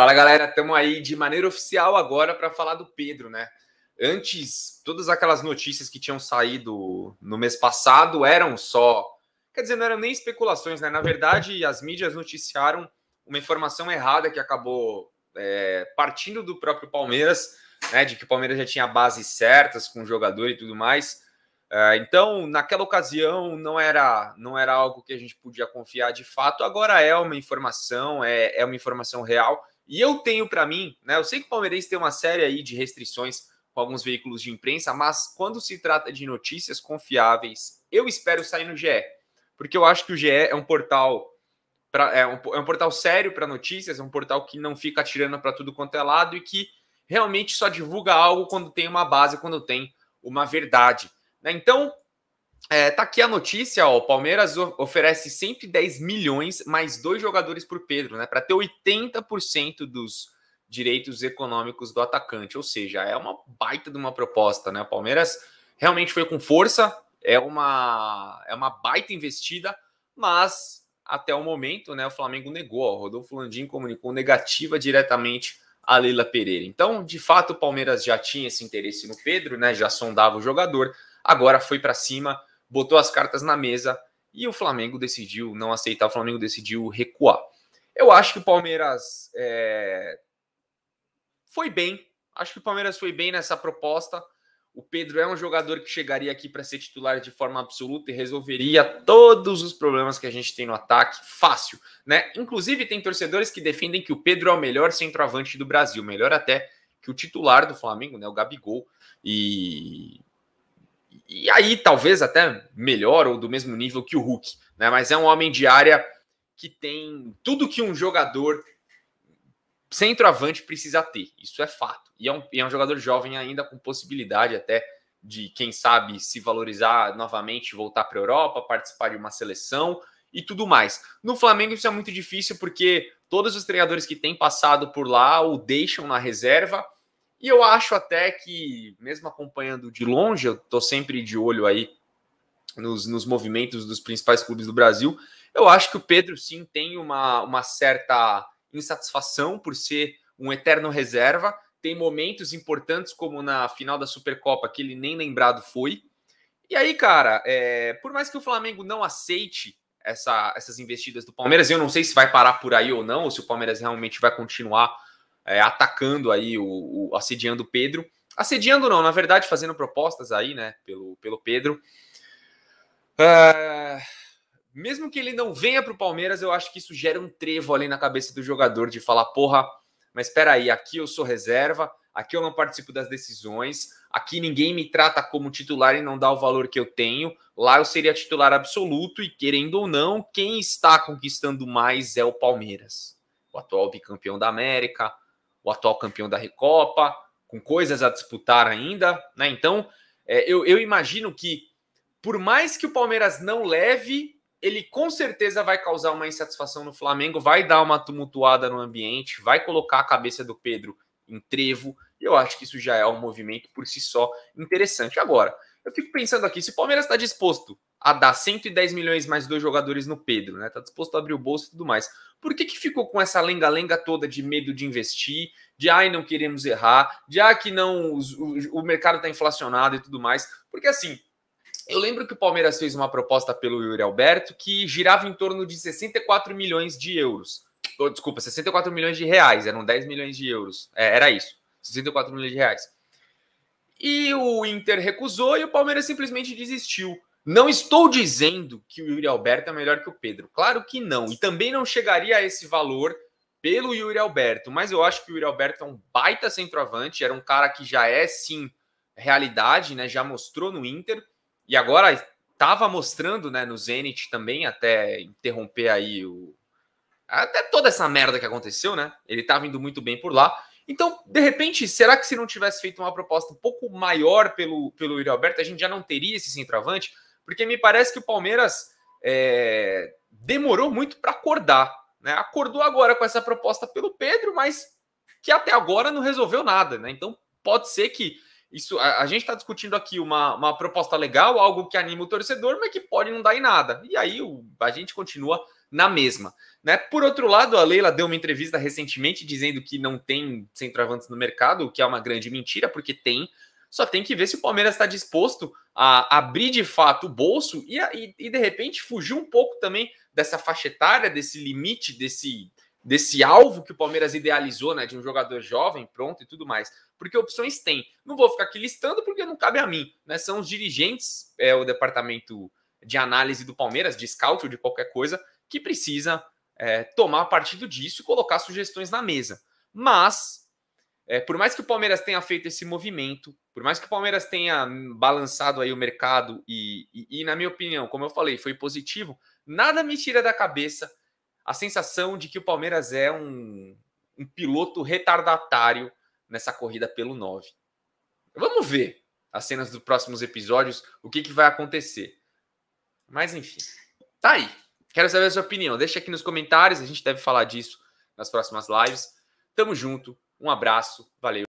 Fala galera, estamos aí de maneira oficial agora para falar do Pedro, né? Antes, todas aquelas notícias que tinham saído no mês passado eram só. Quer dizer, não eram nem especulações, né? Na verdade, as mídias noticiaram uma informação errada que acabou é, partindo do próprio Palmeiras, né? De que o Palmeiras já tinha bases certas com o jogador e tudo mais. É, então, naquela ocasião, não era, não era algo que a gente podia confiar de fato. Agora é uma informação, é, é uma informação real e eu tenho para mim, né? Eu sei que o palmeirense tem uma série aí de restrições com alguns veículos de imprensa, mas quando se trata de notícias confiáveis, eu espero sair no GE, porque eu acho que o GE é um portal pra, é, um, é um portal sério para notícias, é um portal que não fica atirando para tudo quanto é lado e que realmente só divulga algo quando tem uma base, quando tem uma verdade. Né? Então, é, tá aqui a notícia, ó, o Palmeiras oferece 110 milhões mais dois jogadores por Pedro, né? Para ter 80% dos direitos econômicos do atacante, ou seja, é uma baita de uma proposta, né? O Palmeiras realmente foi com força, é uma é uma baita investida, mas até o momento, né, o Flamengo negou, ó, Rodolfo Landim comunicou negativa diretamente a Leila Pereira. Então, de fato, o Palmeiras já tinha esse interesse no Pedro, né? Já sondava o jogador, agora foi para cima botou as cartas na mesa e o Flamengo decidiu não aceitar, o Flamengo decidiu recuar. Eu acho que o Palmeiras é... foi bem, acho que o Palmeiras foi bem nessa proposta. O Pedro é um jogador que chegaria aqui para ser titular de forma absoluta e resolveria todos os problemas que a gente tem no ataque fácil, né? Inclusive tem torcedores que defendem que o Pedro é o melhor centroavante do Brasil, melhor até que o titular do Flamengo, né, o Gabigol. E e aí talvez até melhor ou do mesmo nível que o Hulk, né? Mas é um homem de área que tem tudo que um jogador centroavante precisa ter. Isso é fato. E é um, e é um jogador jovem ainda com possibilidade até de quem sabe se valorizar novamente, voltar para a Europa, participar de uma seleção e tudo mais. No Flamengo isso é muito difícil porque todos os treinadores que têm passado por lá o deixam na reserva e eu acho até que, mesmo acompanhando de longe, eu estou sempre de olho aí nos, nos movimentos dos principais clubes do Brasil. Eu acho que o Pedro sim tem uma, uma certa insatisfação por ser um eterno reserva. Tem momentos importantes, como na final da Supercopa, que ele nem lembrado foi. E aí, cara, é, por mais que o Flamengo não aceite essa, essas investidas do Palmeiras, eu não sei se vai parar por aí ou não, ou se o Palmeiras realmente vai continuar é, atacando aí, o, o, assediando Pedro. Assediando não, na verdade, fazendo propostas aí, né, pelo, pelo Pedro. É... Mesmo que ele não venha para o Palmeiras, eu acho que isso gera um trevo ali na cabeça do jogador de falar, porra, mas espera aí, aqui eu sou reserva, aqui eu não participo das decisões, aqui ninguém me trata como titular e não dá o valor que eu tenho, lá eu seria titular absoluto e querendo ou não, quem está conquistando mais é o Palmeiras, o atual bicampeão da América, o atual campeão da Recopa, com coisas a disputar ainda, né? Então, é, eu, eu imagino que, por mais que o Palmeiras não leve, ele com certeza vai causar uma insatisfação no Flamengo, vai dar uma tumultuada no ambiente, vai colocar a cabeça do Pedro em trevo. Eu acho que isso já é um movimento por si só interessante. Agora, eu fico pensando aqui, se o Palmeiras está disposto a dar 110 milhões mais dois jogadores no Pedro, né? Tá disposto a abrir o bolso e tudo mais. Por que, que ficou com essa lenga-lenga toda de medo de investir, de ai, não queremos errar, de ai ah, que não, o, o mercado está inflacionado e tudo mais? Porque assim, eu lembro que o Palmeiras fez uma proposta pelo Yuri Alberto que girava em torno de 64 milhões de euros. Oh, desculpa, 64 milhões de reais, eram 10 milhões de euros. É, era isso, 64 milhões de reais. E o Inter recusou e o Palmeiras simplesmente desistiu. Não estou dizendo que o Yuri Alberto é melhor que o Pedro. Claro que não. E também não chegaria a esse valor pelo Yuri Alberto. Mas eu acho que o Yuri Alberto é um baita centroavante. Era um cara que já é, sim, realidade, né? Já mostrou no Inter. E agora estava mostrando né, no Zenit também, até interromper aí o. Até toda essa merda que aconteceu, né? Ele estava indo muito bem por lá. Então, de repente, será que se não tivesse feito uma proposta um pouco maior pelo, pelo Yuri Alberto, a gente já não teria esse centroavante? Porque me parece que o Palmeiras é, demorou muito para acordar. Né? Acordou agora com essa proposta pelo Pedro, mas que até agora não resolveu nada. Né? Então pode ser que isso a, a gente está discutindo aqui uma, uma proposta legal, algo que anima o torcedor, mas que pode não dar em nada. E aí o, a gente continua na mesma. Né? Por outro lado, a Leila deu uma entrevista recentemente dizendo que não tem centroavantes no mercado, o que é uma grande mentira, porque tem. Só tem que ver se o Palmeiras está disposto a abrir de fato o bolso e, e, e, de repente fugir um pouco também dessa faixa etária, desse limite, desse, desse alvo que o Palmeiras idealizou, né? De um jogador jovem, pronto e tudo mais. Porque opções tem. Não vou ficar aqui listando porque não cabe a mim, né? São os dirigentes, é o departamento de análise do Palmeiras, de scout ou de qualquer coisa, que precisa é, tomar partido disso e colocar sugestões na mesa. Mas é, por mais que o Palmeiras tenha feito esse movimento, por mais que o Palmeiras tenha balançado aí o mercado e, e, e, na minha opinião, como eu falei, foi positivo, nada me tira da cabeça a sensação de que o Palmeiras é um, um piloto retardatário nessa corrida pelo 9. Vamos ver as cenas dos próximos episódios, o que, que vai acontecer. Mas enfim, tá aí. Quero saber a sua opinião. Deixa aqui nos comentários, a gente deve falar disso nas próximas lives. Tamo junto. Um abraço, valeu.